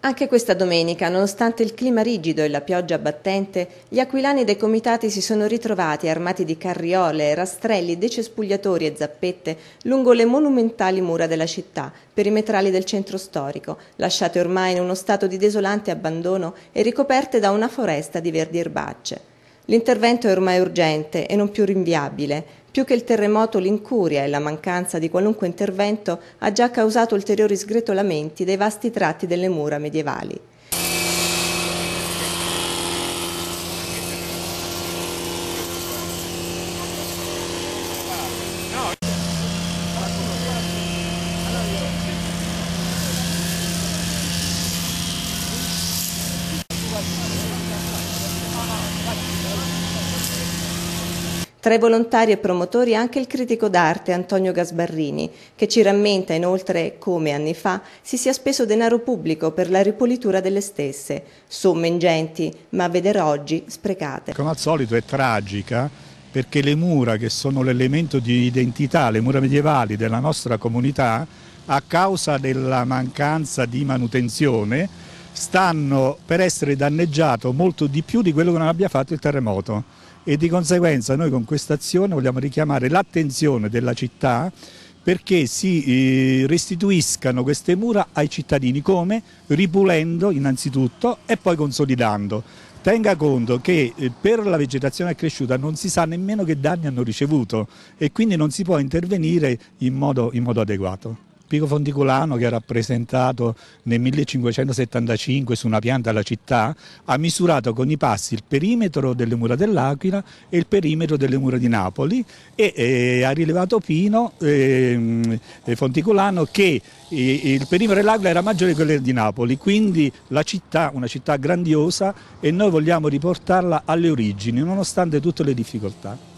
Anche questa domenica, nonostante il clima rigido e la pioggia battente, gli aquilani dei comitati si sono ritrovati armati di carriole, rastrelli, decespugliatori e zappette lungo le monumentali mura della città, perimetrali del centro storico, lasciate ormai in uno stato di desolante abbandono e ricoperte da una foresta di verdi erbacce. L'intervento è ormai urgente e non più rinviabile. Più che il terremoto, l'incuria e la mancanza di qualunque intervento ha già causato ulteriori sgretolamenti dei vasti tratti delle mura medievali. Tra i volontari e promotori anche il critico d'arte Antonio Gasbarrini, che ci rammenta inoltre come anni fa si sia speso denaro pubblico per la ripulitura delle stesse, somme ingenti, ma a vedere oggi sprecate. Come al solito è tragica perché le mura che sono l'elemento di identità, le mura medievali della nostra comunità, a causa della mancanza di manutenzione, stanno per essere danneggiate molto di più di quello che non abbia fatto il terremoto e di conseguenza noi con questa azione vogliamo richiamare l'attenzione della città perché si eh, restituiscano queste mura ai cittadini come? Ripulendo innanzitutto e poi consolidando. Tenga conto che eh, per la vegetazione accresciuta non si sa nemmeno che danni hanno ricevuto e quindi non si può intervenire in modo, in modo adeguato. Pico Fonticolano che ha rappresentato nel 1575 su una pianta la città, ha misurato con i passi il perimetro delle mura dell'Aquila e il perimetro delle mura di Napoli e, e ha rilevato Pino ehm, eh, Fonticolano che il perimetro dell'Aquila era maggiore di quello di Napoli, quindi la città, una città grandiosa e noi vogliamo riportarla alle origini nonostante tutte le difficoltà.